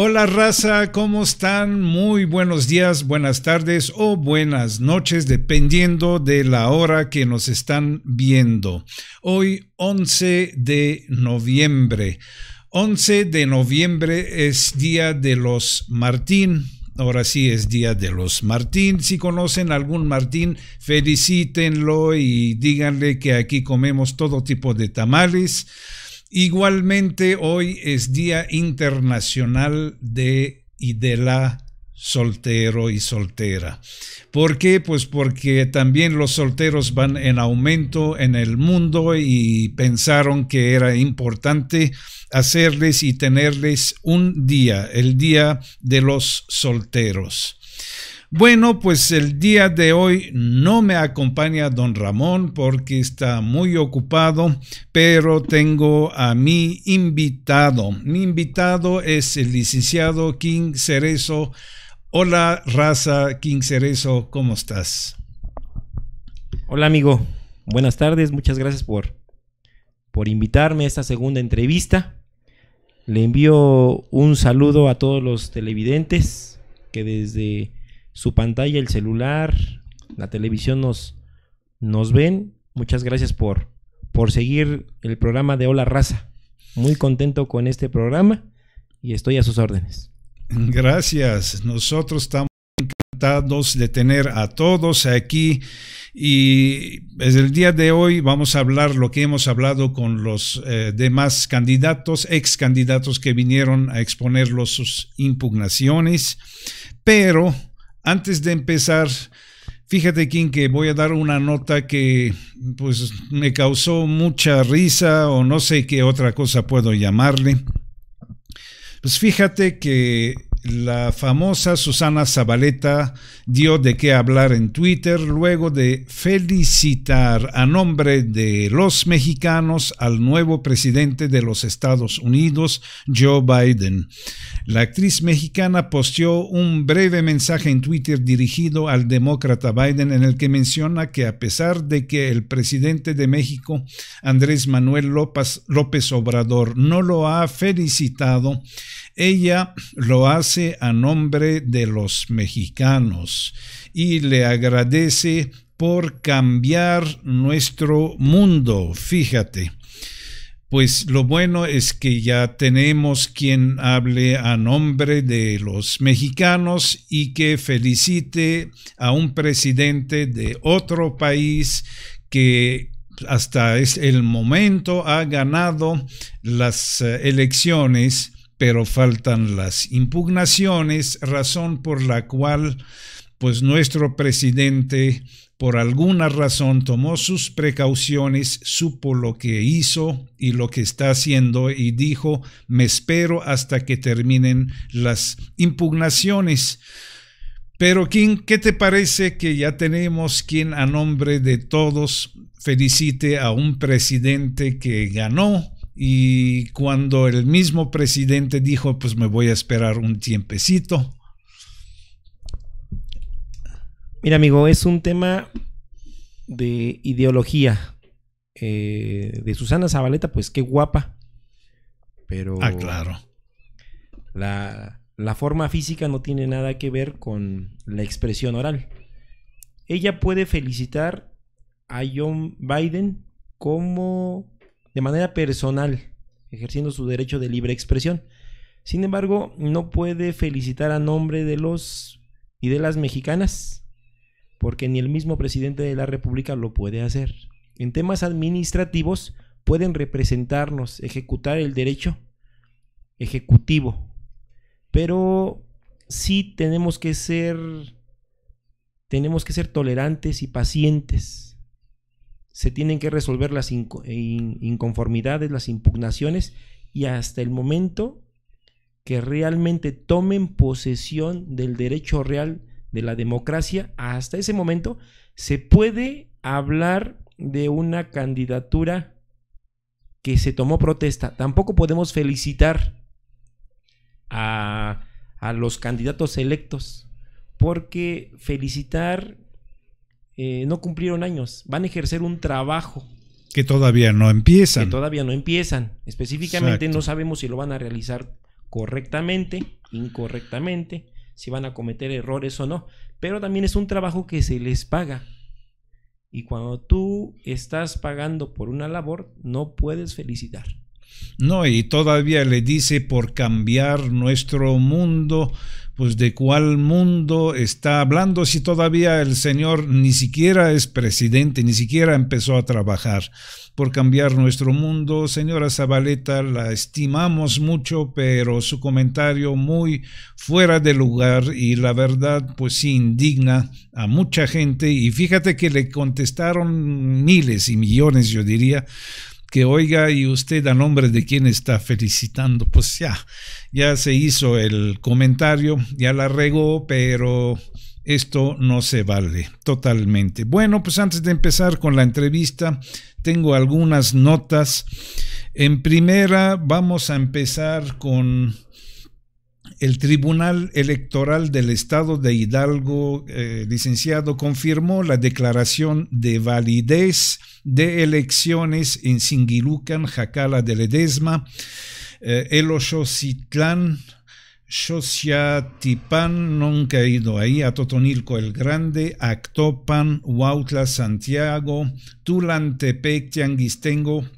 Hola raza, ¿cómo están? Muy buenos días, buenas tardes o buenas noches, dependiendo de la hora que nos están viendo. Hoy 11 de noviembre. 11 de noviembre es Día de los Martín. Ahora sí es Día de los Martín. Si conocen algún Martín, felicítenlo y díganle que aquí comemos todo tipo de tamales Igualmente, hoy es Día Internacional de y de la soltero y soltera. ¿Por qué? Pues porque también los solteros van en aumento en el mundo y pensaron que era importante hacerles y tenerles un día, el día de los solteros. Bueno, pues el día de hoy no me acompaña don Ramón porque está muy ocupado, pero tengo a mi invitado. Mi invitado es el licenciado King Cerezo. Hola, raza King Cerezo, ¿cómo estás? Hola, amigo. Buenas tardes, muchas gracias por, por invitarme a esta segunda entrevista. Le envío un saludo a todos los televidentes que desde su pantalla, el celular, la televisión nos, nos ven. Muchas gracias por, por seguir el programa de Hola Raza. Muy contento con este programa y estoy a sus órdenes. Gracias. Nosotros estamos encantados de tener a todos aquí y desde el día de hoy vamos a hablar lo que hemos hablado con los eh, demás candidatos, ex candidatos que vinieron a exponer sus impugnaciones, pero antes de empezar, fíjate, Kim, que voy a dar una nota que pues me causó mucha risa o no sé qué otra cosa puedo llamarle. Pues fíjate que la famosa Susana Zabaleta dio de qué hablar en Twitter luego de felicitar a nombre de los mexicanos al nuevo presidente de los Estados Unidos, Joe Biden. La actriz mexicana posteó un breve mensaje en Twitter dirigido al demócrata Biden en el que menciona que a pesar de que el presidente de México, Andrés Manuel López, López Obrador, no lo ha felicitado, ella lo hace a nombre de los mexicanos y le agradece por cambiar nuestro mundo, fíjate. Pues lo bueno es que ya tenemos quien hable a nombre de los mexicanos y que felicite a un presidente de otro país que hasta el momento ha ganado las eh, elecciones pero faltan las impugnaciones, razón por la cual pues nuestro presidente por alguna razón tomó sus precauciones, supo lo que hizo y lo que está haciendo y dijo, me espero hasta que terminen las impugnaciones. Pero King, ¿qué te parece que ya tenemos quien a nombre de todos felicite a un presidente que ganó y cuando el mismo presidente dijo, pues me voy a esperar un tiempecito. Mira, amigo, es un tema de ideología. Eh, de Susana Zabaleta, pues qué guapa. Pero. Ah, claro. La, la forma física no tiene nada que ver con la expresión oral. Ella puede felicitar a John Biden como de manera personal, ejerciendo su derecho de libre expresión. Sin embargo, no puede felicitar a nombre de los y de las mexicanas, porque ni el mismo presidente de la República lo puede hacer. En temas administrativos pueden representarnos, ejecutar el derecho ejecutivo, pero sí tenemos que ser tenemos que ser tolerantes y pacientes se tienen que resolver las inconformidades, las impugnaciones y hasta el momento que realmente tomen posesión del derecho real de la democracia, hasta ese momento se puede hablar de una candidatura que se tomó protesta. Tampoco podemos felicitar a los candidatos electos, porque felicitar eh, no cumplieron años, van a ejercer un trabajo. Que todavía no empiezan. Que todavía no empiezan. Específicamente no sabemos si lo van a realizar correctamente, incorrectamente, si van a cometer errores o no. Pero también es un trabajo que se les paga. Y cuando tú estás pagando por una labor, no puedes felicitar. No, y todavía le dice por cambiar nuestro mundo, pues de cuál mundo está hablando si todavía el señor ni siquiera es presidente, ni siquiera empezó a trabajar por cambiar nuestro mundo. Señora Zabaleta, la estimamos mucho, pero su comentario muy fuera de lugar y la verdad pues indigna a mucha gente. Y fíjate que le contestaron miles y millones, yo diría, que oiga y usted a nombre de quien está felicitando, pues ya, ya se hizo el comentario, ya la regó, pero esto no se vale totalmente. Bueno, pues antes de empezar con la entrevista, tengo algunas notas. En primera, vamos a empezar con el Tribunal Electoral del Estado de Hidalgo, eh, licenciado, confirmó la declaración de validez de elecciones en Singilucan, Jacala de Ledesma, eh, El Oxocitlán, Xociatipán, nunca he ido ahí, Atotonilco el Grande, Actopan, Huautla, Santiago, Tulantepec, Tianguistengo,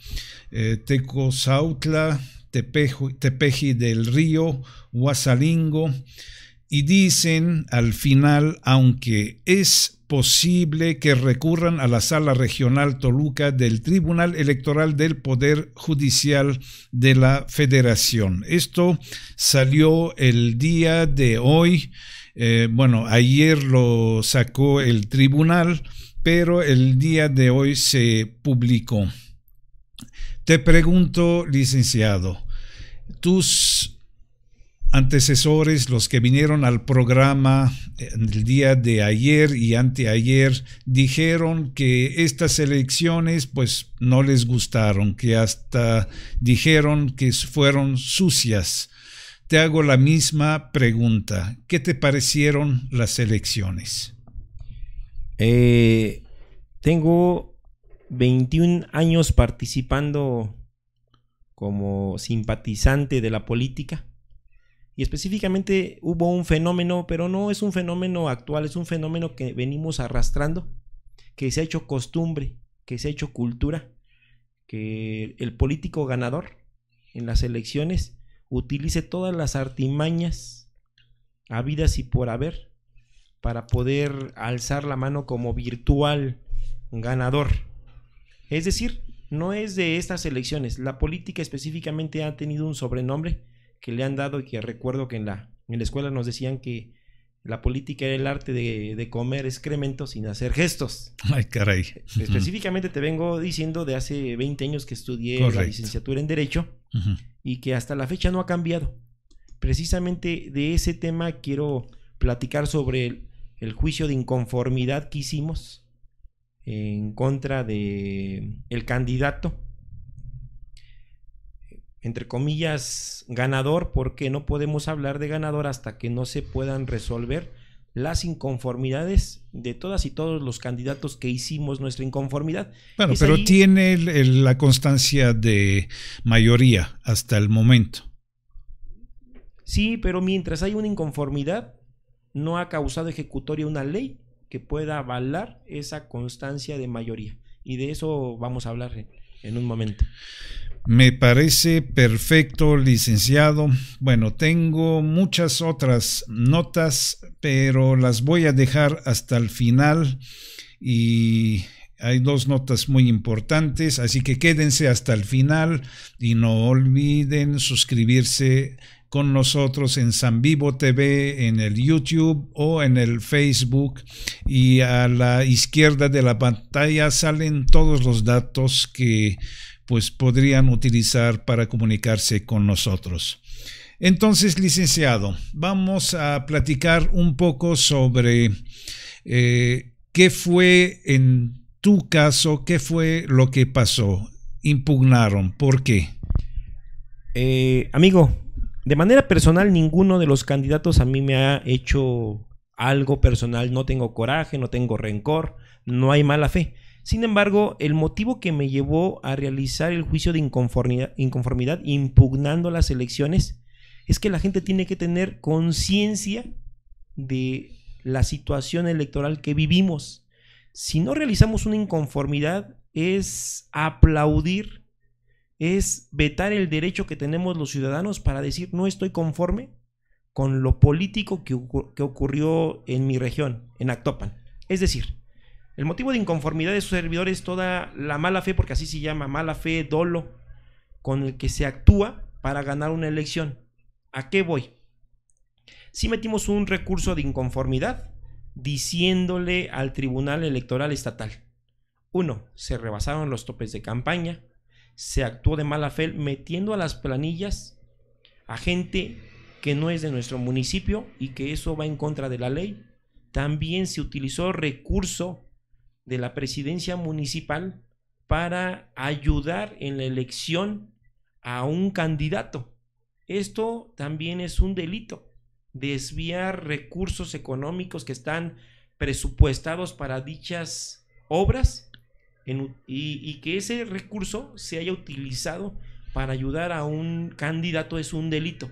eh, Tecozautla, Tepeji del Río, Huasalingo, y dicen al final, aunque es posible que recurran a la sala regional Toluca del Tribunal Electoral del Poder Judicial de la Federación. Esto salió el día de hoy, eh, bueno, ayer lo sacó el tribunal, pero el día de hoy se publicó. Te pregunto, licenciado, tus antecesores, los que vinieron al programa eh, el día de ayer y anteayer, dijeron que estas elecciones pues no les gustaron, que hasta dijeron que fueron sucias. Te hago la misma pregunta. ¿Qué te parecieron las elecciones? Eh, tengo 21 años participando como simpatizante de la política. Y específicamente hubo un fenómeno, pero no es un fenómeno actual, es un fenómeno que venimos arrastrando, que se ha hecho costumbre, que se ha hecho cultura, que el político ganador en las elecciones utilice todas las artimañas habidas y por haber para poder alzar la mano como virtual ganador es decir, no es de estas elecciones. La política específicamente ha tenido un sobrenombre que le han dado y que recuerdo que en la, en la escuela nos decían que la política era el arte de, comer excrementos sin hacer gestos. Ay, caray. Específicamente te vengo diciendo de hace 20 años que estudié la licenciatura en Derecho y que hasta la fecha no ha cambiado. Precisamente de ese tema quiero platicar sobre el juicio de inconformidad que hicimos en contra de el candidato entre comillas ganador porque no podemos hablar de ganador hasta que no se puedan resolver las inconformidades de todas y todos los candidatos que hicimos nuestra inconformidad. Bueno, pero tiene la constancia de mayoría hasta el momento. Sí, pero mientras hay una inconformidad, no ha causado ejecutoria una ley que pueda avalar esa constancia de mayoría. Y de eso vamos a hablar en, un momento. Me parece perfecto, licenciado. Bueno, tengo muchas otras notas, pero las voy a dejar hasta el final y hay dos notas muy importantes, así que quédense hasta el final y no olviden suscribirse con nosotros en San Vivo TV, en el YouTube o en el Facebook. Y a la izquierda de la pantalla salen todos los datos que pues podrían utilizar para comunicarse con nosotros. Entonces, licenciado, vamos a platicar un poco sobre eh, qué fue en tu caso, qué fue lo que pasó. Impugnaron, ¿por qué? Eh, amigo, de manera personal, ninguno de los candidatos a mí me ha hecho algo personal. No tengo coraje, no tengo rencor, no hay mala fe. Sin embargo, el motivo que me llevó a realizar el juicio de inconformidad, impugnando las elecciones es que la gente tiene que tener conciencia de la situación electoral que vivimos. Si no realizamos una inconformidad es aplaudir es vetar el derecho que tenemos los ciudadanos para decir no estoy conforme con lo político que, ocurrió en mi región, en Actopan. Es decir, el motivo de inconformidad de sus servidores, es toda la mala fe, porque así se llama, mala fe, dolo, con el que se actúa para ganar una elección. ¿A qué voy? Si metimos un recurso de inconformidad diciéndole al Tribunal Electoral Estatal, uno, se rebasaron los topes de campaña, se actuó de mala fe metiendo a las planillas a gente que no es de nuestro municipio y que eso va en contra de la ley. También se utilizó recurso de la presidencia municipal para ayudar en la elección a un candidato. Esto también es un delito, desviar recursos económicos que están presupuestados para dichas obras y, que ese recurso se haya utilizado para ayudar a un candidato es un delito.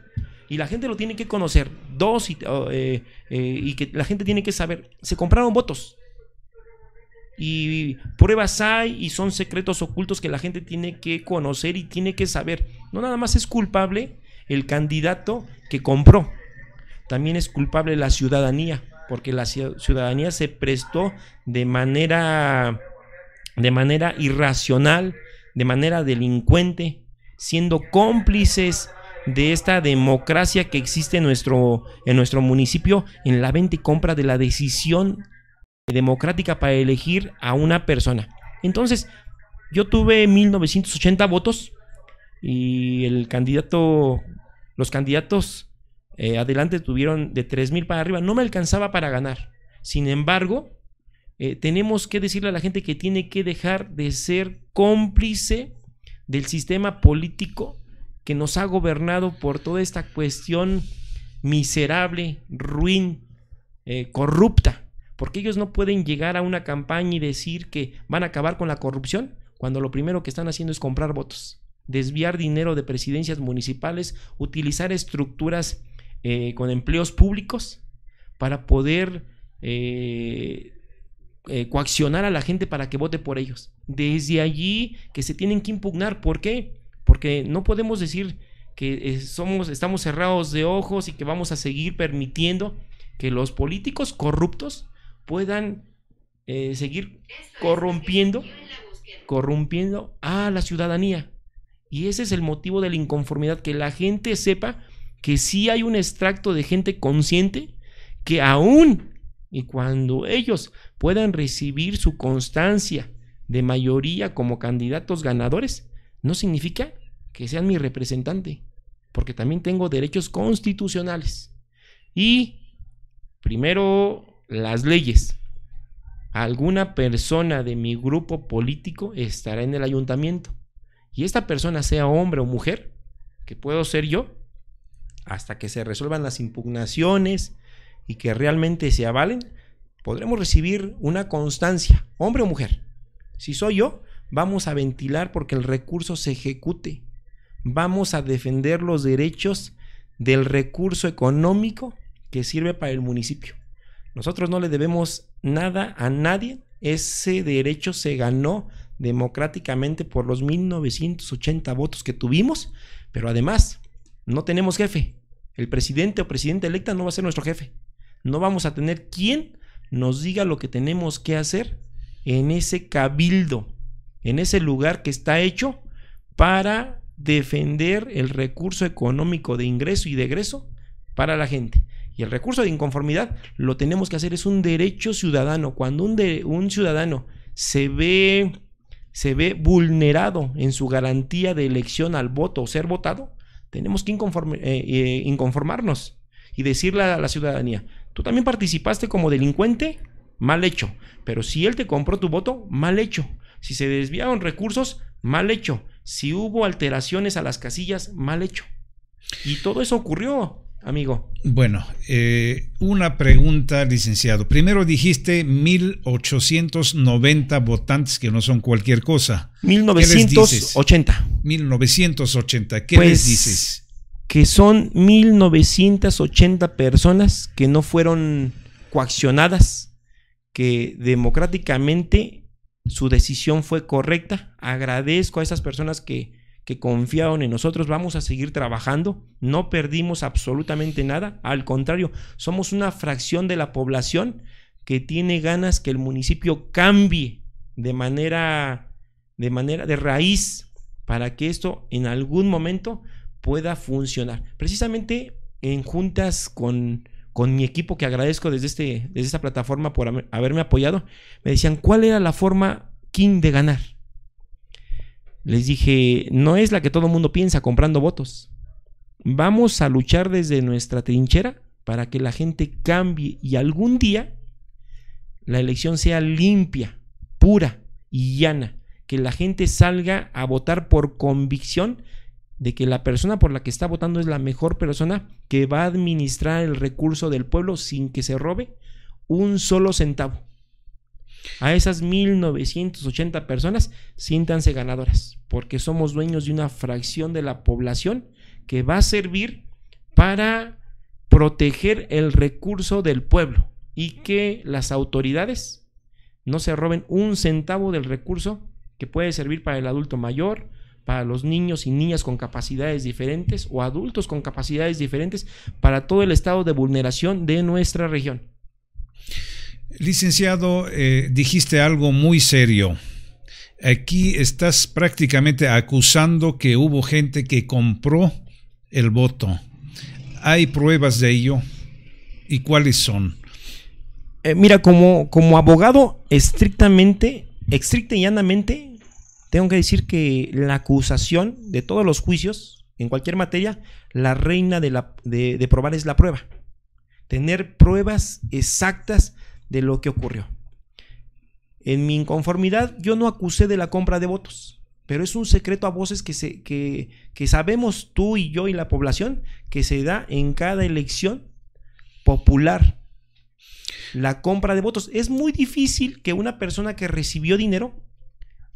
Y la gente lo tiene que conocer. Dos, oh, eh, eh, y que la gente tiene que saber. Se compraron votos. Y pruebas hay y son secretos ocultos que la gente tiene que conocer y tiene que saber. No nada más es culpable el candidato que compró. También es culpable la ciudadanía, porque la ciudadanía se prestó de manera de manera irracional, de manera delincuente, siendo cómplices de esta democracia que existe en nuestro, en nuestro municipio, en la venta y compra de la decisión democrática para elegir a una persona. Entonces, yo tuve 1980 votos y el candidato, los candidatos eh, adelante tuvieron de 3000 para arriba. No me alcanzaba para ganar. Sin embargo, eh, tenemos que decirle a la gente que tiene que dejar de ser cómplice del sistema político que nos ha gobernado por toda esta cuestión miserable, ruin, eh, corrupta, porque ellos no pueden llegar a una campaña y decir que van a acabar con la corrupción cuando lo primero que están haciendo es comprar votos, desviar dinero de presidencias municipales, utilizar estructuras eh, con empleos públicos para poder eh, eh, coaccionar a la gente para que vote por ellos. Desde allí que se tienen que impugnar. ¿Por qué? Porque no podemos decir que eh, somos, estamos cerrados de ojos y que vamos a seguir permitiendo que los políticos corruptos puedan eh, seguir corrompiendo, corrompiendo a la ciudadanía. Y ese es el motivo de la inconformidad, que la gente sepa que sí hay un extracto de gente consciente que aún y cuando ellos puedan recibir su constancia de mayoría como candidatos ganadores, no significa que sean mi representante, porque también tengo derechos constitucionales. Y primero, las leyes. Alguna persona de mi grupo político estará en el ayuntamiento. Y esta persona, sea hombre o mujer, que puedo ser yo, hasta que se resuelvan las impugnaciones y que realmente se avalen, podremos recibir una constancia, hombre o mujer. Si soy yo, vamos a ventilar porque el recurso se ejecute. Vamos a defender los derechos del recurso económico que sirve para el municipio. Nosotros no le debemos nada a nadie. Ese derecho se ganó democráticamente por los 1980 votos que tuvimos, pero además no tenemos jefe. El presidente o presidenta electa no va a ser nuestro jefe. No vamos a tener quien nos diga lo que tenemos que hacer en ese cabildo, en ese lugar que está hecho para defender el recurso económico de ingreso y de egreso para la gente. Y el recurso de inconformidad lo tenemos que hacer, es un derecho ciudadano. Cuando un, de, un ciudadano se ve, se ve vulnerado en su garantía de elección al voto o ser votado, tenemos que eh, eh, inconformarnos y decirle a la ciudadanía, Tú también participaste como delincuente, mal hecho. Pero si él te compró tu voto, mal hecho. Si se desviaron recursos, mal hecho. Si hubo alteraciones a las casillas, mal hecho. Y todo eso ocurrió, amigo. Bueno, eh, una pregunta, licenciado. Primero dijiste 1890 votantes que no son cualquier cosa. 1980. ¿Qué les dices? 1980. ¿Qué les pues, dices? que son 1980 personas que no fueron coaccionadas, que democráticamente su decisión fue correcta. Agradezco a esas personas que, que confiaron en nosotros. Vamos a seguir trabajando. No perdimos absolutamente nada. Al contrario, somos una fracción de la población que tiene ganas que el municipio cambie de manera de manera de raíz para que esto en algún momento pueda funcionar. Precisamente en juntas con, con mi equipo, que agradezco desde, este, desde esta plataforma por haberme apoyado, me decían, ¿cuál era la forma King de ganar? Les dije, no es la que todo el mundo piensa comprando votos. Vamos a luchar desde nuestra trinchera para que la gente cambie y algún día la elección sea limpia, pura y llana, que la gente salga a votar por convicción de que la persona por la que está votando es la mejor persona que va a administrar el recurso del pueblo sin que se robe un solo centavo. A esas 1980 personas siéntanse ganadoras, porque somos dueños de una fracción de la población que va a servir para proteger el recurso del pueblo y que las autoridades no se roben un centavo del recurso que puede servir para el adulto mayor, para los niños y niñas con capacidades diferentes o adultos con capacidades diferentes para todo el estado de vulneración de nuestra región. Licenciado, eh, dijiste algo muy serio. Aquí estás prácticamente acusando que hubo gente que compró el voto. ¿Hay pruebas de ello? ¿Y cuáles son? Eh, mira, como, como abogado, estrictamente, estricta y llanamente, tengo que decir que la acusación de todos los juicios, en cualquier materia, la reina de, la, de, probar es la prueba. Tener pruebas exactas de lo que ocurrió. En mi inconformidad, yo no acusé de la compra de votos, pero es un secreto a voces que, que sabemos tú y yo y la población que se da en cada elección popular. La compra de votos. Es muy difícil que una persona que recibió dinero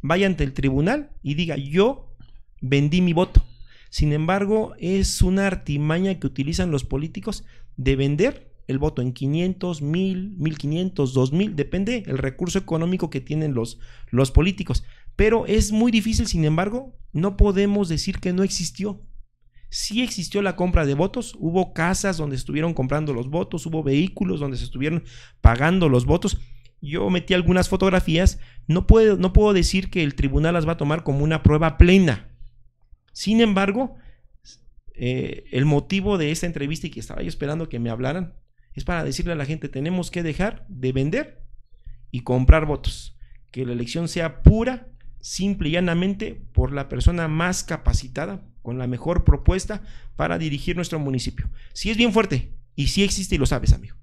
vaya ante el tribunal y diga, yo vendí mi voto. Sin embargo, es una artimaña que utilizan los políticos de vender el voto en 500, 1000, 1500, 2000, depende el recurso económico que tienen los, los políticos. Pero es muy difícil, sin embargo, no podemos decir que no existió. Sí existió la compra de votos, hubo casas donde estuvieron comprando los votos, hubo vehículos donde se estuvieron pagando los votos, yo metí algunas fotografías, no puedo, no puedo decir que el tribunal las va a tomar como una prueba plena. Sin embargo, eh, el motivo de esta entrevista y que estaba yo esperando que me hablaran es para decirle a la gente, tenemos que dejar de vender y comprar votos. Que la elección sea pura, simple y llanamente, por la persona más capacitada, con la mejor propuesta para dirigir nuestro municipio. Si es bien fuerte y si sí existe y lo sabes, amigo.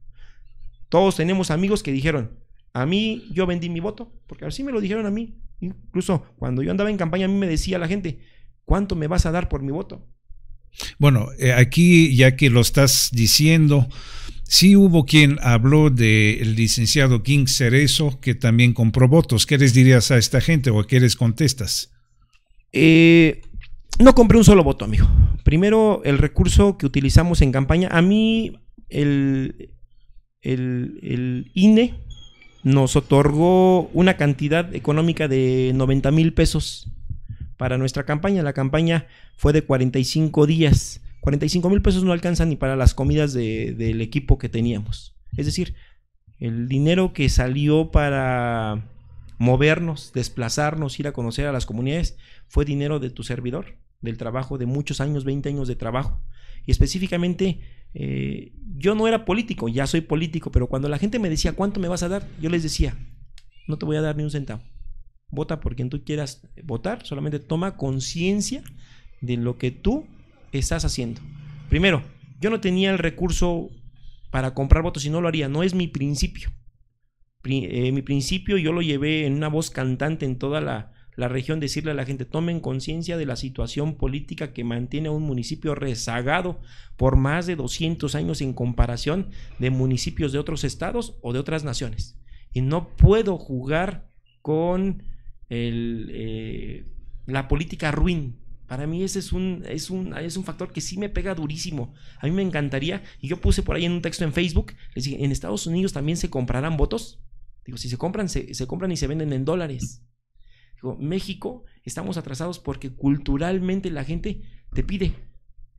Todos tenemos amigos que dijeron, a mí, yo vendí mi voto, porque así me lo dijeron a mí. Incluso cuando yo andaba en campaña, a mí me decía la gente, ¿cuánto me vas a dar por mi voto? Bueno, eh, aquí ya que lo estás diciendo, sí hubo quien habló del licenciado King Cerezo, que también compró votos. ¿Qué les dirías a esta gente o a qué les contestas? Eh, no compré un solo voto, amigo. Primero, el recurso que utilizamos en campaña. A mí, el, el INE nos otorgó una cantidad económica de 90 mil pesos para nuestra campaña. La campaña fue de 45 días. 45 mil pesos no alcanzan ni para las comidas del equipo que teníamos. Es decir, el dinero que salió para movernos, desplazarnos, ir a conocer a las comunidades, fue dinero de tu servidor, del trabajo de muchos años, 20 años de trabajo. Y específicamente eh, yo no era político, ya soy político, pero cuando la gente me decía cuánto me vas a dar, yo les decía, no te voy a dar ni un centavo. Vota por quien tú quieras votar, solamente toma conciencia de lo que tú estás haciendo. Primero, yo no tenía el recurso para comprar votos y no lo haría, no es mi principio. Eh, mi principio yo lo llevé en una voz cantante en toda la, la región decirle a la gente, tomen conciencia de la situación política que mantiene a un municipio rezagado por más de 200 años en comparación de municipios de otros estados o de otras naciones. Y no puedo jugar con eh, la política ruin. Para mí ese es un, es, es un factor que sí me pega durísimo. A mí me encantaría, y yo puse por ahí en un texto en Facebook, les dije, en Estados Unidos también se comprarán votos. Digo, si se compran, se compran y se venden en dólares. México estamos atrasados porque culturalmente la gente te pide,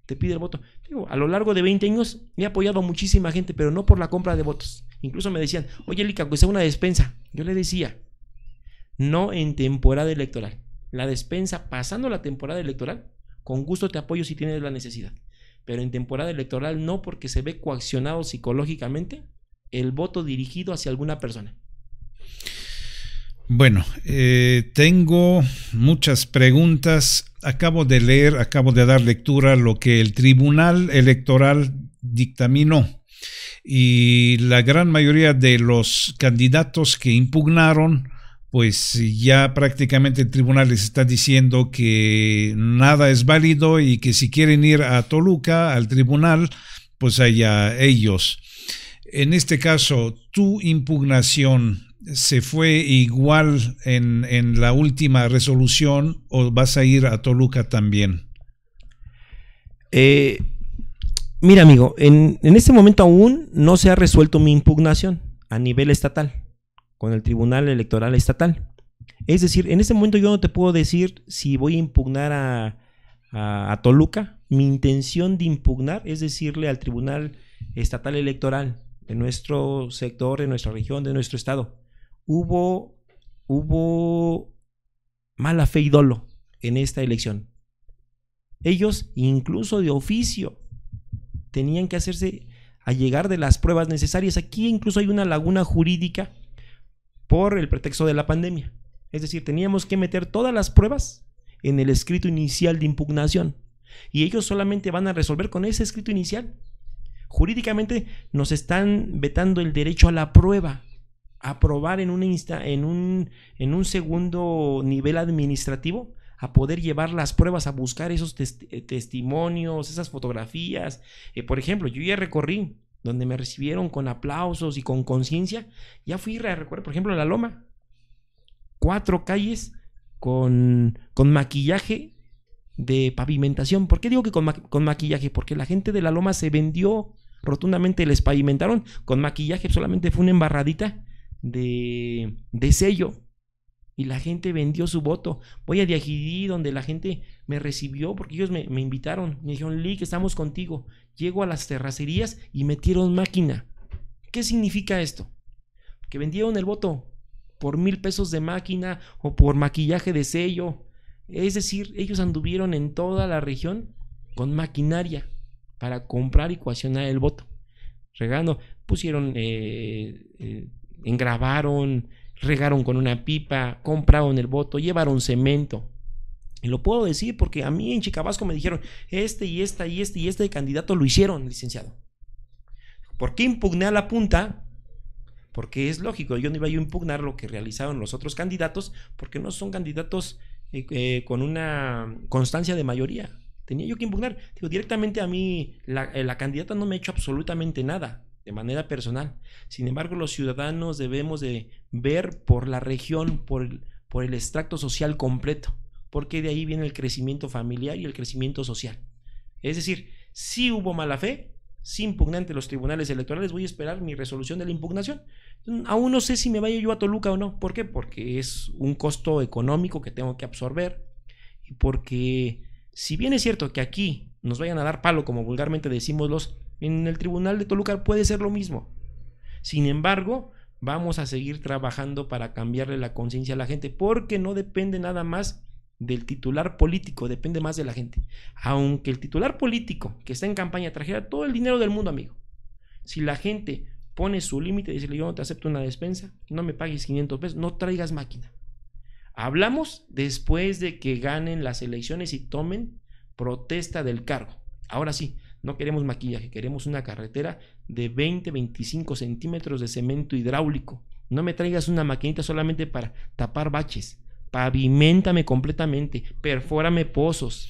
te pide el voto. a lo largo de 20 años he apoyado a muchísima gente, pero no por la compra de votos. Incluso me decían, oye, Lica, aunque sea una despensa. Yo le decía, no en temporada electoral. La despensa, pasando la temporada electoral, con gusto te apoyo si tienes la necesidad. Pero en temporada electoral no, porque se ve coaccionado psicológicamente el voto dirigido hacia alguna persona. Bueno, eh, tengo muchas preguntas. Acabo de leer, acabo de dar lectura lo que el Tribunal Electoral dictaminó. Y la gran mayoría de los candidatos que impugnaron, pues ya prácticamente el tribunal les está diciendo que nada es válido y que si quieren ir a Toluca, al tribunal, pues allá ellos. En este caso, tu impugnación se fue igual en, en, la última resolución o vas a ir a Toluca también? Eh, mira, amigo, en, este momento aún no se ha resuelto mi impugnación a nivel estatal, con el Tribunal Electoral Estatal. Es decir, en este momento yo no te puedo decir si voy a impugnar a Toluca. Mi intención de impugnar es decirle al Tribunal Estatal Electoral de nuestro sector, de nuestra región, de nuestro estado hubo, hubo mala fe y dolo en esta elección. Ellos, incluso de oficio, tenían que hacerse a llegar de las pruebas necesarias. Aquí incluso hay una laguna jurídica por el pretexto de la pandemia. Es decir, teníamos que meter todas las pruebas en el escrito inicial de impugnación. Y ellos solamente van a resolver con ese escrito inicial. Jurídicamente nos están vetando el derecho a la prueba aprobar en un, insta, en un, en un segundo nivel administrativo a poder llevar las pruebas, a buscar esos eh, testimonios, esas fotografías. Eh, por ejemplo, yo ya recorrí donde me recibieron con aplausos y con conciencia. Ya fui, a recorrer por ejemplo, La Loma. Cuatro calles con, con maquillaje de pavimentación. ¿Por qué digo que con, con, maquillaje? Porque la gente de La Loma se vendió rotundamente, les pavimentaron con maquillaje, solamente fue una embarradita de, sello y la gente vendió su voto. Voy a Diajidí, donde la gente me recibió porque ellos me, invitaron. Me dijeron, que estamos contigo. Llego a las terracerías y metieron máquina. ¿Qué significa esto? Que vendieron el voto por mil pesos de máquina o por maquillaje de sello. Es decir, ellos anduvieron en toda la región con maquinaria para comprar y coaccionar el voto. Regando, pusieron eh, eh Engrabaron, regaron con una pipa, compraron el voto, llevaron cemento. Y lo puedo decir porque a mí en Chicabasco me dijeron, este y esta y este y este candidato lo hicieron, licenciado. ¿Por qué impugné a la punta? Porque es lógico, yo no iba a impugnar lo que realizaron los otros candidatos, porque no son candidatos eh, eh, con una constancia de mayoría. Tenía yo que impugnar. Digo, directamente a mí, la eh, candidata no me ha hecho absolutamente nada de manera personal. Sin embargo, los ciudadanos debemos de ver por la región, por el, por el extracto social completo, porque de ahí viene el crecimiento familiar y el crecimiento social. Es decir, si hubo mala fe, si impugnante los tribunales electorales, voy a esperar mi resolución de la impugnación. Aún no sé si me vaya yo a Toluca o no. ¿Por qué? Porque es un costo económico que tengo que absorber y porque si bien es cierto que aquí nos vayan a dar palo, como vulgarmente decimos los en el tribunal de Toluca puede ser lo mismo. Sin embargo, vamos a seguir trabajando para cambiarle la conciencia a la gente, porque no depende nada más del titular político, depende más de la gente. Aunque el titular político que está en campaña trajera todo el dinero del mundo, amigo. Si la gente pone su límite y dice, yo no te acepto una despensa, no me pagues 500 pesos, no traigas máquina. Hablamos después de que ganen las elecciones y tomen protesta del cargo. Ahora sí, no queremos maquillaje, queremos una carretera de 20, 25 centímetros de cemento hidráulico. No me traigas una maquinita solamente para tapar baches. Pavimentame completamente, perfórame pozos,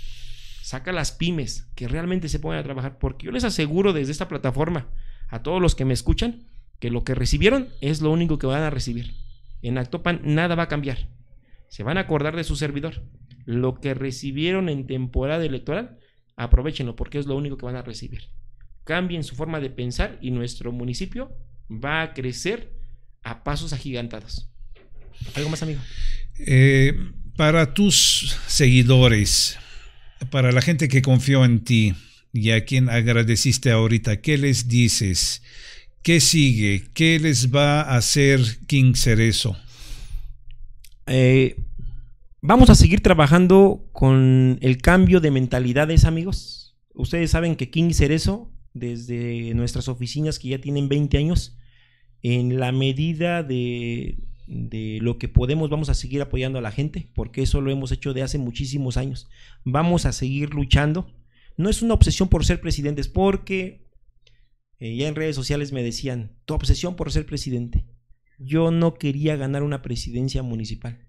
saca las pymes que realmente se pongan a trabajar, porque yo les aseguro desde esta plataforma a todos los que me escuchan que lo que recibieron es lo único que van a recibir. En Actopan nada va a cambiar. Se van a acordar de su servidor. Lo que recibieron en temporada electoral aprovechenlo porque es lo único que van a recibir. Cambien su forma de pensar y nuestro municipio va a crecer a pasos agigantados. ¿Algo más, amigo? Eh, para tus seguidores, para la gente que confió en ti y a quien agradeciste ahorita, ¿qué les dices? ¿Qué sigue? ¿Qué les va a hacer King Cerezo? Eh, Vamos a seguir trabajando con el cambio de mentalidades, amigos. Ustedes saben que King Cerezo, desde nuestras oficinas que ya tienen 20 años, en la medida de, lo que podemos, vamos a seguir apoyando a la gente, porque eso lo hemos hecho de hace muchísimos años. Vamos a seguir luchando. No es una obsesión por ser presidentes, porque eh, ya en redes sociales me decían, tu obsesión por ser presidente. Yo no quería ganar una presidencia municipal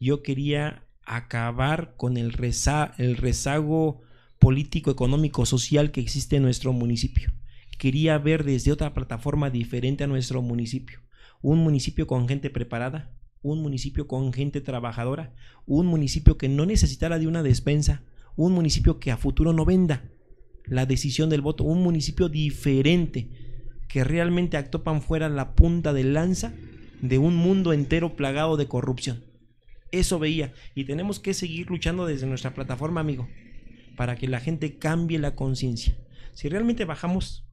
yo quería acabar con el, rezago político, económico, social que existe en nuestro municipio. Quería ver desde otra plataforma diferente a nuestro municipio. Un municipio con gente preparada, un municipio con gente trabajadora, un municipio que no necesitara de una despensa, un municipio que a futuro no venda la decisión del voto, un municipio diferente que realmente Actopan fuera la punta de lanza de un mundo entero plagado de corrupción. Eso veía. Y tenemos que seguir luchando desde nuestra plataforma, amigo, para que la gente cambie la conciencia. Si realmente bajamos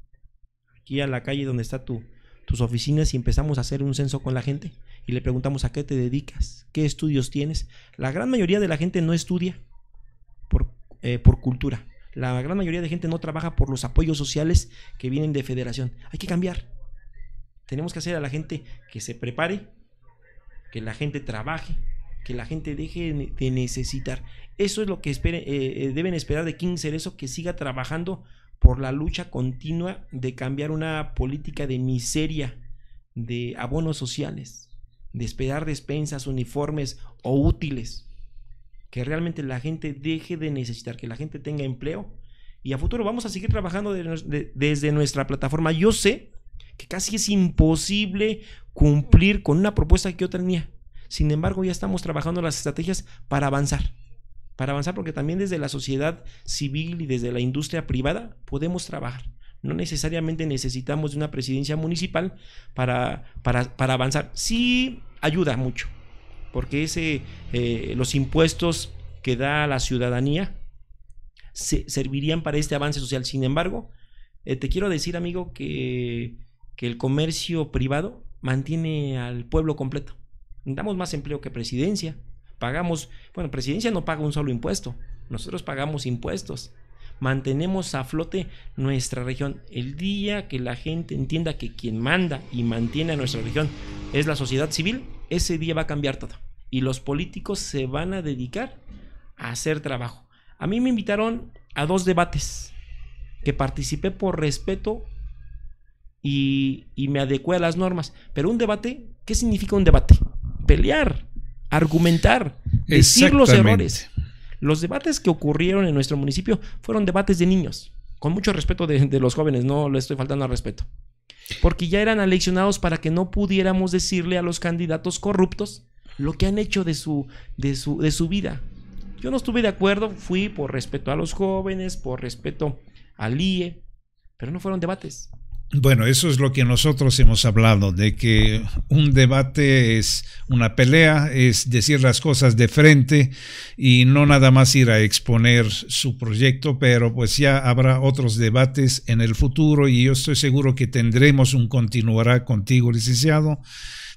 aquí a la calle donde está tu, tus oficinas y empezamos a hacer un censo con la gente y le preguntamos a qué te dedicas, qué estudios tienes, la gran mayoría de la gente no estudia por, eh, por cultura. La gran mayoría de gente no trabaja por los apoyos sociales que vienen de federación. Hay que cambiar. Tenemos que hacer a la gente que se prepare, que la gente trabaje, que la gente deje de necesitar. Eso es lo que eh, eh, deben esperar de King Cerezo, que siga trabajando por la lucha continua de cambiar una política de miseria, de abonos sociales, de esperar despensas, uniformes o útiles. Que realmente la gente deje de necesitar, que la gente tenga empleo. Y a futuro vamos a seguir trabajando desde nuestra plataforma. Yo sé que casi es imposible cumplir con una propuesta que yo tenía sin embargo, ya estamos trabajando las estrategias para avanzar. Para avanzar porque también desde la sociedad civil y desde la industria privada podemos trabajar. No necesariamente necesitamos de una presidencia municipal para, para, avanzar. Sí ayuda mucho, porque ese, eh, los impuestos que da la ciudadanía se, servirían para este avance social. Sin embargo, eh, te quiero decir, amigo, que el comercio privado mantiene al pueblo completo. Damos más empleo que presidencia. Pagamos, bueno, presidencia no paga un solo impuesto. Nosotros pagamos impuestos. Mantenemos a flote nuestra región. El día que la gente entienda que quien manda y mantiene a nuestra región es la sociedad civil, ese día va a cambiar todo. Y los políticos se van a dedicar a hacer trabajo. A mí me invitaron a dos debates que participé por respeto y, me adecué a las normas. Pero un debate, ¿qué significa un debate? pelear, argumentar, decir los errores. Los debates que ocurrieron en nuestro municipio fueron debates de niños, con mucho respeto de, los jóvenes, no le estoy faltando al respeto. Porque ya eran aleccionados para que no pudiéramos decirle a los candidatos corruptos lo que han hecho de su, de su, de su vida. Yo no estuve de acuerdo, fui por respeto a los jóvenes, por respeto al IE, pero no fueron debates. Bueno, eso es lo que nosotros hemos hablado, de que un debate es una pelea, es decir las cosas de frente y no nada más ir a exponer su proyecto, pero pues ya habrá otros debates en el futuro y yo estoy seguro que tendremos un continuará contigo, licenciado.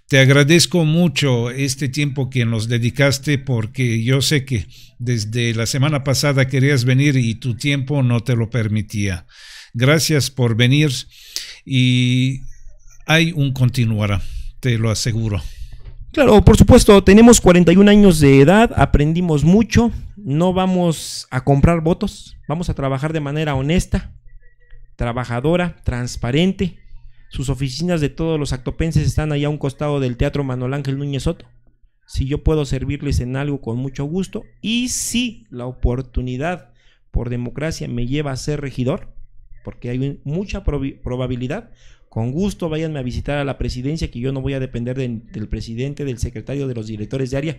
Te agradezco mucho este tiempo que nos dedicaste porque yo sé que desde la semana pasada querías venir y tu tiempo no te lo permitía. Gracias por venir y hay un continuará, te lo aseguro. Claro, por supuesto, tenemos 41 años de edad, aprendimos mucho, no vamos a comprar votos, vamos a trabajar de manera honesta, trabajadora, transparente. Sus oficinas de todos los actopenses están allá a un costado del Teatro Manuel Ángel Núñez Soto. Si yo puedo servirles en algo con mucho gusto y si la oportunidad por democracia me lleva a ser regidor, porque hay mucha probabilidad. Con gusto váyanme a visitar a la presidencia, que yo no voy a depender del presidente, del secretario, de los directores de área.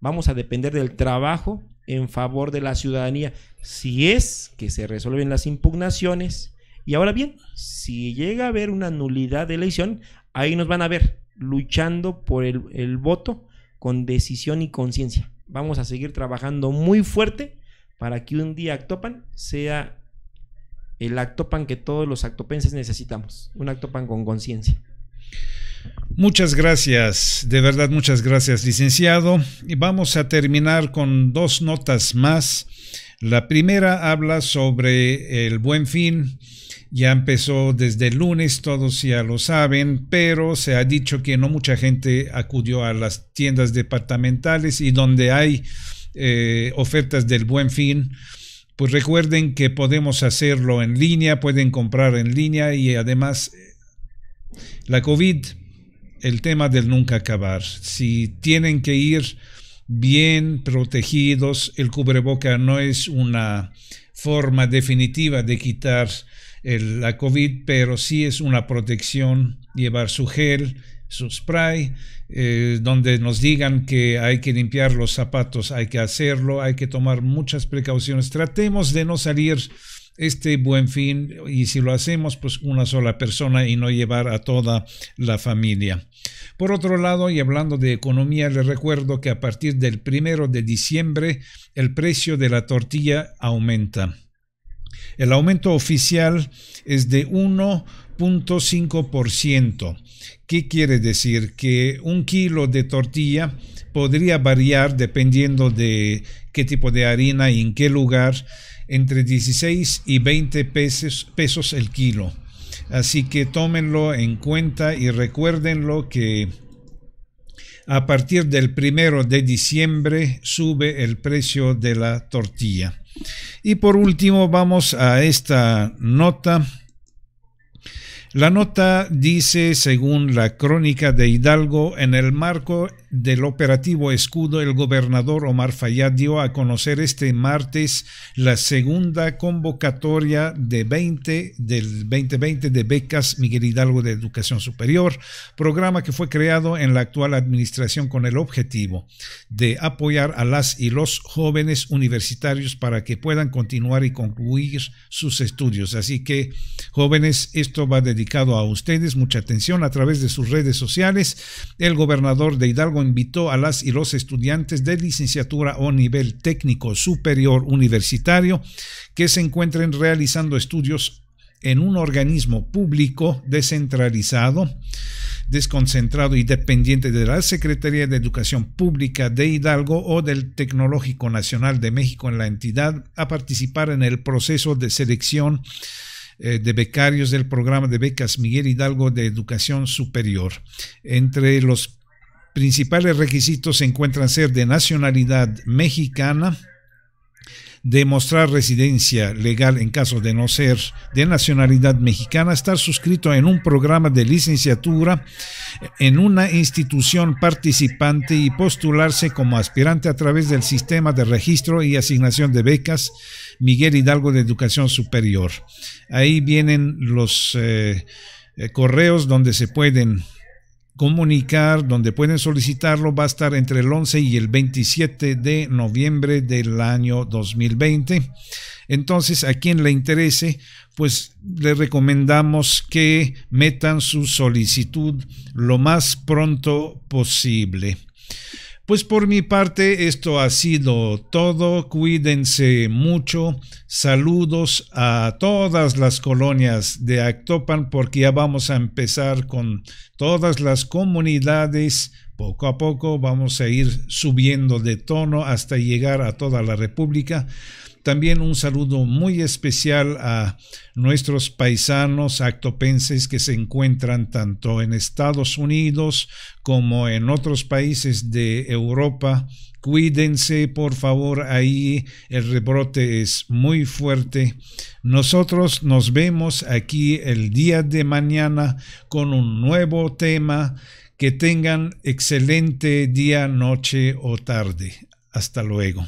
Vamos a depender del trabajo en favor de la ciudadanía. Si es que se resuelven las impugnaciones. Y ahora bien, si llega a haber una nulidad de elección, ahí nos van a ver luchando por el, el voto con decisión y conciencia. Vamos a seguir trabajando muy fuerte para que un día Actopan sea el pan que todos los actopenses necesitamos, un actopan con conciencia. Muchas gracias, de verdad muchas gracias, licenciado. Y vamos a terminar con dos notas más. La primera habla sobre el buen fin. Ya empezó desde el lunes, todos ya lo saben, pero se ha dicho que no mucha gente acudió a las tiendas departamentales y donde hay eh, ofertas del buen fin pues recuerden que podemos hacerlo en línea, pueden comprar en línea y además eh, la COVID, el tema del nunca acabar. Si tienen que ir bien protegidos, el cubreboca no es una forma definitiva de quitar eh, la COVID, pero sí es una protección, llevar su gel, spray, eh, donde nos digan que hay que limpiar los zapatos, hay que hacerlo, hay que tomar muchas precauciones. Tratemos de no salir este buen fin y si lo hacemos pues una sola persona y no llevar a toda la familia. Por otro lado y hablando de economía les recuerdo que a partir del primero de diciembre el precio de la tortilla aumenta. El aumento oficial es de 1 0.5%. ¿Qué quiere decir? Que un kilo de tortilla podría variar dependiendo de qué tipo de harina y en qué lugar entre 16 y 20 pesos, pesos el kilo. Así que tómenlo en cuenta y recuérdenlo que a partir del primero de diciembre sube el precio de la tortilla. Y por último vamos a esta nota la nota dice, según la crónica de Hidalgo, en el marco del operativo Escudo, el gobernador Omar Fayad dio a conocer este martes la segunda convocatoria de 20 del 2020 de becas Miguel Hidalgo de Educación Superior, programa que fue creado en la actual administración con el objetivo de apoyar a las y los jóvenes universitarios para que puedan continuar y concluir sus estudios. Así que, jóvenes, esto va dedicado a ustedes. Mucha atención a través de sus redes sociales. El gobernador de Hidalgo invitó a las y los estudiantes de licenciatura o nivel técnico superior universitario que se encuentren realizando estudios en un organismo público descentralizado, desconcentrado y dependiente de la Secretaría de Educación Pública de Hidalgo o del Tecnológico Nacional de México en la entidad a participar en el proceso de selección eh, de becarios del programa de becas Miguel Hidalgo de Educación Superior. Entre los Principales requisitos se encuentran ser de nacionalidad mexicana, demostrar residencia legal en caso de no ser de nacionalidad mexicana, estar suscrito en un programa de licenciatura en una institución participante y postularse como aspirante a través del sistema de registro y asignación de becas Miguel Hidalgo de Educación Superior. Ahí vienen los eh, eh, correos donde se pueden comunicar, donde pueden solicitarlo, va a estar entre el 11 y el 27 de noviembre del año 2020. Entonces, a quien le interese, pues le recomendamos que metan su solicitud lo más pronto posible. Pues por mi parte esto ha sido todo, cuídense mucho, saludos a todas las colonias de Actopan porque ya vamos a empezar con todas las comunidades, poco a poco vamos a ir subiendo de tono hasta llegar a toda la República. También un saludo muy especial a nuestros paisanos actopenses que se encuentran tanto en Estados Unidos como en otros países de Europa. Cuídense, por favor, ahí el rebrote es muy fuerte. Nosotros nos vemos aquí el día de mañana con un nuevo tema. Que tengan excelente día, noche o tarde. Hasta luego.